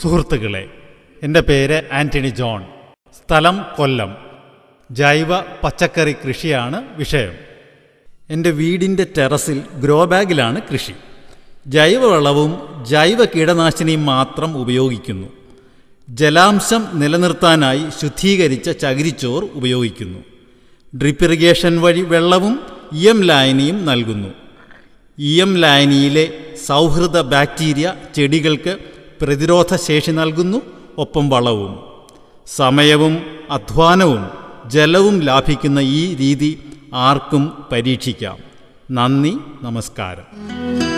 സുഹൃത്തുക്കളെ എൻ്റെ പേര് ആൻ്റണി ജോൺ സ്ഥലം കൊല്ലം ജൈവ പച്ചക്കറി കൃഷിയാണ് വിഷയം എൻ്റെ വീടിൻ്റെ ടെറസിൽ ഗ്രോ ബാഗിലാണ് കൃഷി ജൈവവളവും ജൈവ കീടനാശിനിയും മാത്രം ഉപയോഗിക്കുന്നു ജലാംശം നിലനിർത്താനായി ശുദ്ധീകരിച്ച ചകിരിച്ചോർ ഉപയോഗിക്കുന്നു ഡ്രിപ്പ് ഇറിഗേഷൻ വഴി വെള്ളവും ഇ എം ലായനിയും നൽകുന്നു ഇ എം ലായനിയിലെ സൗഹൃദ ബാക്ടീരിയ ചെടികൾക്ക് പ്രതിരോധ ശേഷി നൽകുന്നു ഒപ്പം വളവും സമയവും അധ്വാനവും ജലവും ലാഭിക്കുന്ന ഈ രീതി ആർക്കും പരീക്ഷിക്കാം നന്ദി നമസ്കാരം